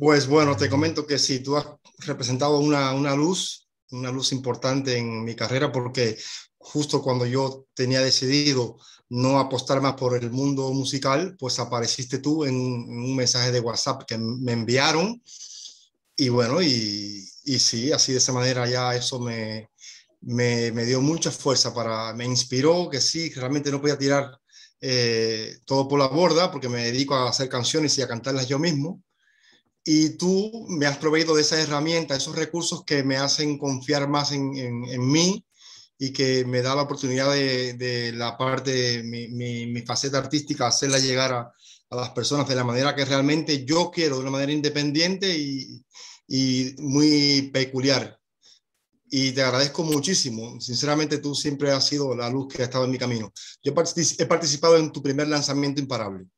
Pues bueno, te comento que sí, tú has representado una, luz, una luz importante en mi carrera porque justo cuando yo tenía decidido no apostar más por el mundo musical, pues apareciste tú en, un mensaje de WhatsApp que me enviaron. Y bueno, y, y sí, así de esa manera ya eso me, dio mucha fuerza para, me inspiró que sí, realmente no podía tirar eh, todo por la borda porque me dedico a hacer canciones y a cantarlas yo mismo. Y tú me has proveído de esa herramienta, esos recursos que me hacen confiar más en, mí y que me da la oportunidad de, la parte, mi, mi, faceta artística, hacerla llegar a, las personas de la manera que realmente yo quiero, de una manera independiente y, y muy peculiar. Y te agradezco muchísimo. Sinceramente, tú siempre has sido la luz que ha estado en mi camino. Yo he participado en tu primer lanzamiento imparable.